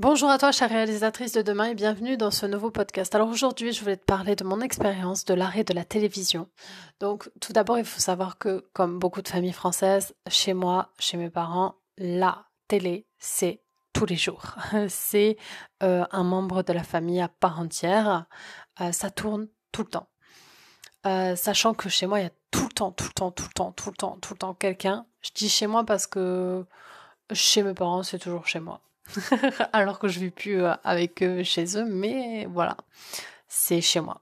Bonjour à toi, chère réalisatrice de demain, et bienvenue dans ce nouveau podcast. Alors aujourd'hui, je voulais te parler de mon expérience de l'arrêt de la télévision. Donc, tout d'abord, il faut savoir que, comme beaucoup de familles françaises, chez moi, chez mes parents, la télé, c'est tous les jours. C'est euh, un membre de la famille à part entière. Euh, ça tourne tout le temps. Euh, sachant que chez moi, il y a tout le temps, tout le temps, tout le temps, tout le temps, tout le temps quelqu'un. Je dis chez moi parce que chez mes parents, c'est toujours chez moi. alors que je vis plus euh, avec eux chez eux, mais voilà, c'est chez moi.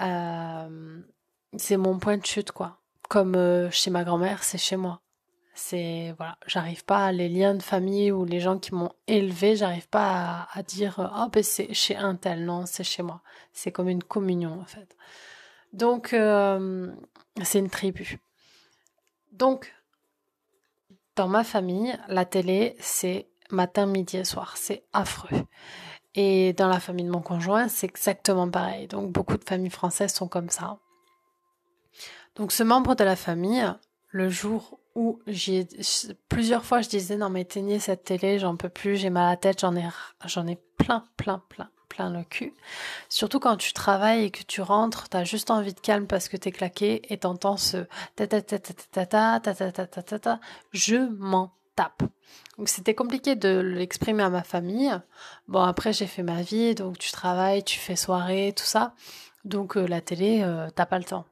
Euh, c'est mon point de chute, quoi. Comme euh, chez ma grand-mère, c'est chez moi. C'est voilà, j'arrive pas à les liens de famille ou les gens qui m'ont élevé, j'arrive pas à, dire oh ben c'est chez un tel, non c'est chez moi. C'est comme une communion en fait. Donc c'est une tribu. Donc dans ma famille, la télé c'est matin, midi et soir. C'est affreux. Et dans la famille de mon conjoint, c'est exactement pareil. Donc beaucoup de familles françaises sont comme ça. Donc ce membre de la famille, le jour où j'ai plusieurs fois je disais non mais éteignez cette télé, j'en peux plus, j'ai mal à la tête, j'en ai j'en ai plein plein plein plein le cul. Surtout quand tu travailles et que tu rentres, t'as juste envie de calme parce que t'es claqué et t'entends ce ta ta ta ta ta ta ta ta ta ta ta ta. Je m'en donc c'était compliqué de l'exprimer à ma famille. Bon après j'ai fait ma vie, donc tu travailles, tu fais soirée, tout ça. Donc euh, la télé, euh, t'as pas le temps.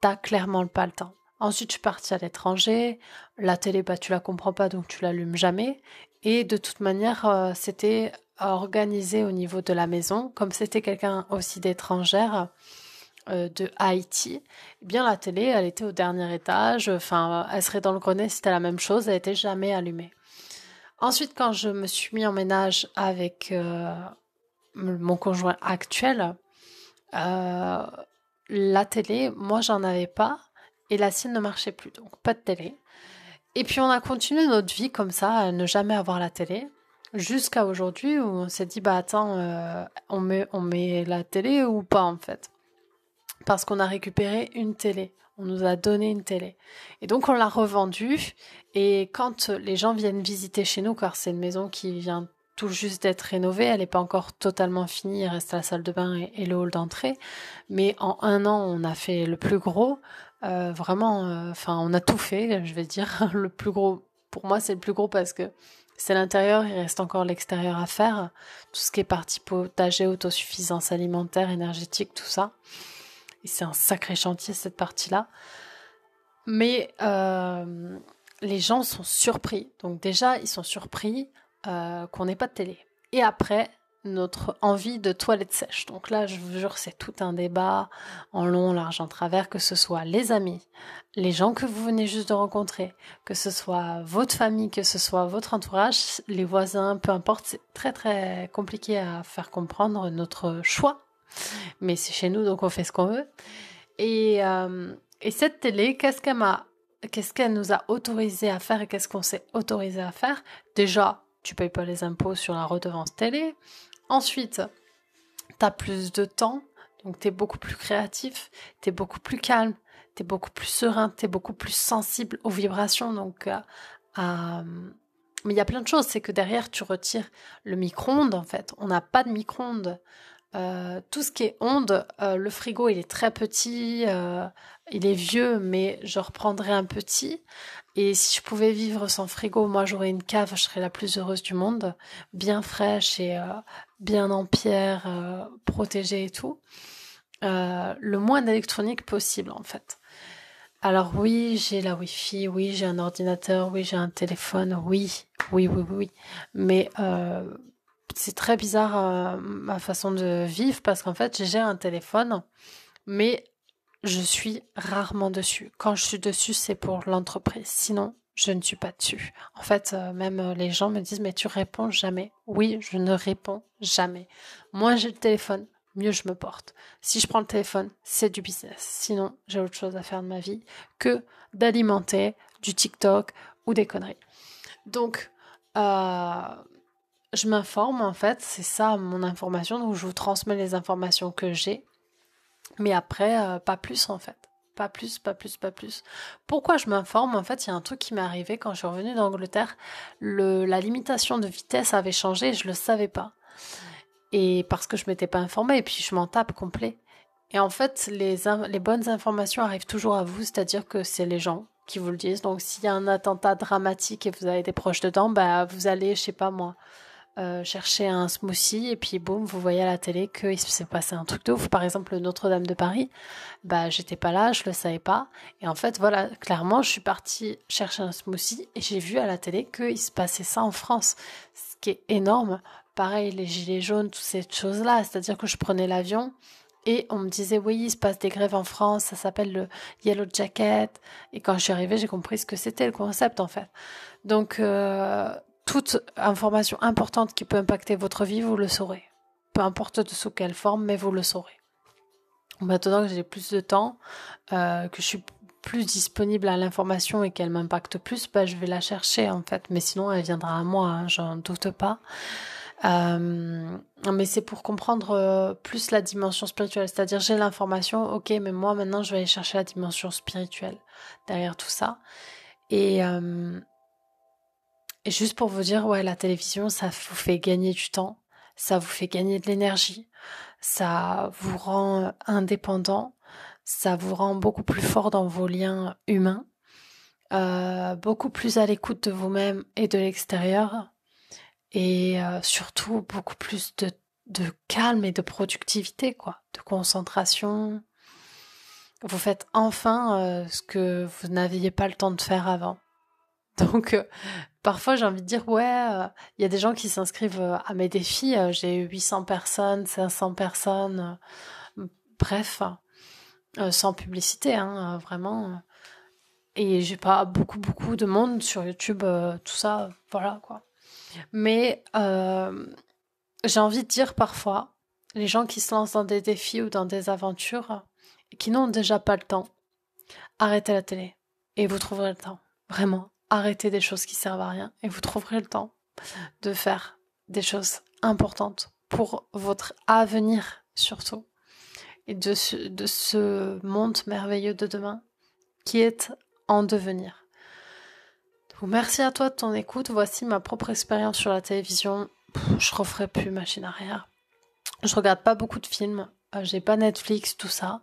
T'as clairement pas le temps. Ensuite je suis partie à l'étranger. La télé, bah tu la comprends pas, donc tu l'allumes jamais. Et de toute manière, euh, c'était organisé au niveau de la maison, comme c'était quelqu'un aussi d'étrangère euh, de Haïti, eh bien la télé, elle était au dernier étage, enfin, elle serait dans le grenier, c'était la même chose, elle n'était jamais allumée. Ensuite, quand je me suis mis en ménage avec euh, mon conjoint actuel, euh, la télé, moi, j'en avais pas et la sienne ne marchait plus, donc pas de télé. Et puis, on a continué notre vie comme ça, à ne jamais avoir la télé jusqu'à aujourd'hui où on s'est dit bah attends on met on met la télé ou pas en fait parce qu'on a récupéré une télé. On nous a donné une télé. Et donc on l'a revendue. Et quand les gens viennent visiter chez nous, car c'est une maison qui vient tout juste d'être rénovée, elle n'est pas encore totalement finie, il reste la salle de bain et, le hall d'entrée. Mais en un an, on a fait le plus gros. Euh, vraiment, euh, enfin, on a tout fait, je vais dire. le plus gros, pour moi, c'est le plus gros parce que c'est l'intérieur, il reste encore l'extérieur à faire. Tout ce qui est partie potager, autosuffisance alimentaire, énergétique, tout ça c'est un sacré chantier, cette partie-là. Mais euh, les gens sont surpris. Donc déjà, ils sont surpris euh, qu'on n'ait pas de télé. Et après, notre envie de toilette sèche. Donc là, je vous jure, c'est tout un débat en long, large, en travers, que ce soit les amis, les gens que vous venez juste de rencontrer, que ce soit votre famille, que ce soit votre entourage, les voisins, peu importe, c'est très très compliqué à faire comprendre notre choix mais c'est chez nous, donc on fait ce qu'on veut. Et, euh, cette télé, qu'est-ce qu'elle nous a autorisé à faire et qu'est-ce qu'on s'est autorisé à faire Déjà, tu payes pas les impôts sur la redevance télé. Ensuite, tu as plus de temps, donc tu es beaucoup plus créatif, tu es beaucoup plus calme, tu es beaucoup plus serein, tu es beaucoup plus sensible aux vibrations, donc euh, mais il y a plein de choses, c'est que derrière tu retires le micro-ondes en fait. On n'a pas de micro-ondes. Euh, tout ce qui est onde, euh, le frigo il est très petit, euh, il est vieux, mais je reprendrais un petit. Et si je pouvais vivre sans frigo, moi j'aurais une cave, je serais la plus heureuse du monde, bien fraîche et bien en pierre, protégée et tout. le moins d'électronique possible en fait. Alors oui, j'ai la Wi-Fi, oui, j'ai un ordinateur, oui, j'ai un téléphone, oui, oui, oui, oui. Mais c'est très bizarre euh, ma façon de vivre parce qu'en fait, j'ai un téléphone, mais je suis rarement dessus. Quand je suis dessus, c'est pour l'entreprise. Sinon, je ne suis pas dessus. En fait, euh, même euh, les gens me disent, mais tu réponds jamais. Oui, je ne réponds jamais. Moins j'ai le téléphone, mieux je me porte. Si je prends le téléphone, c'est du business. Sinon, j'ai autre chose à faire de ma vie que d'alimenter du TikTok ou des conneries. Donc, euh, je m'informe en fait, c'est ça mon information, donc je vous transmets les informations que j'ai. Mais après, euh, pas plus en fait. Pas plus, pas plus, pas plus. Pourquoi je m'informe En fait, il y a un truc qui m'est arrivé quand je suis revenue d'Angleterre. la limitation de vitesse avait changé je je le savais pas. Et parce que je m'étais pas informée, et puis je m'en tape complet. Et en fait, les, bonnes informations arrivent toujours à vous, c'est-à-dire que c'est les gens qui vous le disent. Donc s'il y a un attentat dramatique et vous avez été proche dedans, bah vous allez, je sais pas moi, euh, chercher un smoothie et puis boum, vous voyez à la télé qu'il s'est passé un truc de ouf. Par exemple, Notre-Dame de Paris, bah j'étais pas là, je le savais pas. Et en fait, voilà, clairement, je suis partie chercher un smoothie et j'ai vu à la télé qu'il se passait ça en France, ce qui est énorme. Pareil, les gilets jaunes, toutes ces choses-là, c'est-à-dire que je prenais l'avion. Et on me disait, oui, il se passe des grèves en France, ça s'appelle le Yellow Jacket. Et quand je suis arrivée, j'ai compris ce que c'était le concept, en fait. Donc, euh, toute information importante qui peut impacter votre vie, vous le saurez. Peu importe de sous quelle forme, mais vous le saurez. Maintenant que j'ai plus de temps, euh, que je suis plus disponible à l'information et qu'elle m'impacte plus, bah, je vais la chercher en fait. Mais sinon, elle viendra à moi, hein, j'en doute pas. Euh, mais c'est pour comprendre euh, plus la dimension spirituelle. C'est-à-dire, j'ai l'information, ok, mais moi maintenant, je vais aller chercher la dimension spirituelle derrière tout ça. Et, et juste pour vous dire, ouais, la télévision, ça vous fait gagner du temps, ça vous fait gagner de l'énergie, ça vous rend euh, indépendant, ça vous rend beaucoup plus fort dans vos liens humains, euh, beaucoup plus à l'écoute de vous-même et de l'extérieur, et euh, surtout beaucoup plus de, calme et de productivité, quoi, de concentration. Vous faites enfin ce que vous n'aviez pas le temps de faire avant. Donc euh, parfois j'ai envie de dire ouais, il euh, y a des gens qui s'inscrivent euh, à mes défis, j'ai 800 personnes, 500 personnes, bref, sans publicité, hein, vraiment. Et j'ai pas beaucoup beaucoup de monde sur YouTube, tout ça, voilà quoi. Mais j'ai envie de dire parfois, les gens qui se lancent dans des défis ou dans des aventures, qui n'ont déjà pas le temps, arrêtez la télé et vous trouverez le temps. Vraiment arrêtez des choses qui servent à rien et vous trouverez le temps de faire des choses importantes pour votre avenir surtout et de ce, monde merveilleux de demain qui est en devenir. merci à toi de ton écoute. Voici ma propre expérience sur la télévision. Je je referai plus machine arrière. Je regarde pas beaucoup de films. Euh, j'ai pas Netflix, tout ça.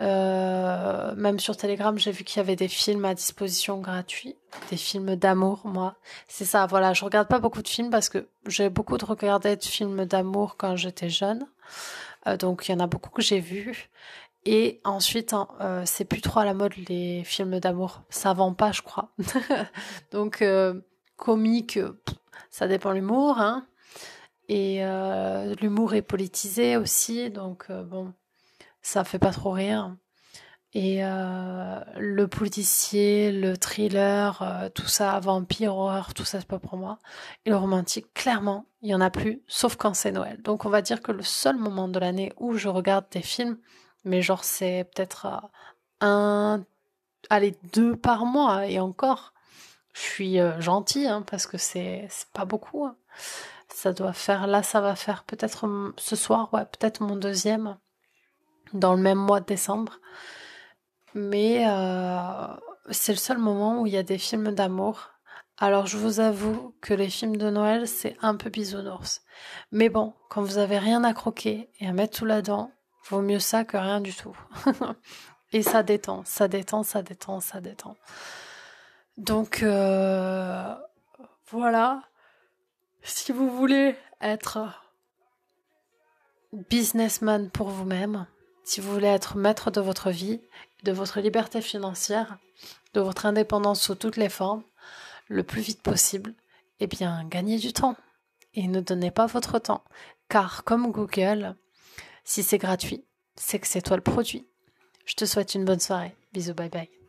Euh, même sur Telegram, j'ai vu qu'il y avait des films à disposition gratuits, des films d'amour. Moi, c'est ça. Voilà, je regarde pas beaucoup de films parce que j'ai beaucoup de regardé de films d'amour quand j'étais jeune. Euh, donc il y en a beaucoup que j'ai vu Et ensuite, hein, euh, c'est plus trop à la mode les films d'amour. Ça vend pas, je crois. donc euh, comique, ça dépend l'humour. Hein. Et l'humour est politisé aussi, donc bon ça fait pas trop rire. Et euh, le policier, le thriller, euh, tout ça, vampire, horreur, tout ça, c'est pas pour moi. Et le romantique, clairement, il y en a plus, sauf quand c'est Noël. Donc on va dire que le seul moment de l'année où je regarde des films, mais genre c'est peut-être euh, un, allez, deux par mois, et encore, je suis gentille, hein, parce que c'est pas beaucoup. Hein. Ça doit faire, là ça va faire peut-être mm, ce soir, ouais, peut-être mon deuxième dans le même mois de décembre. Mais euh, c'est le seul moment où il y a des films d'amour. Alors je vous avoue que les films de Noël, c'est un peu bisounours. Mais bon, quand vous avez rien à croquer et à mettre sous la dent, vaut mieux ça que rien du tout. et ça détend, ça détend, ça détend, ça détend. Donc euh, voilà, si vous voulez être businessman pour vous-même, si vous voulez être maître de votre vie, de votre liberté financière, de votre indépendance sous toutes les formes, le plus vite possible, eh bien, gagnez du temps et ne donnez pas votre temps. Car comme Google, si c'est gratuit, c'est que c'est toi le produit. Je te souhaite une bonne soirée. Bisous, bye bye.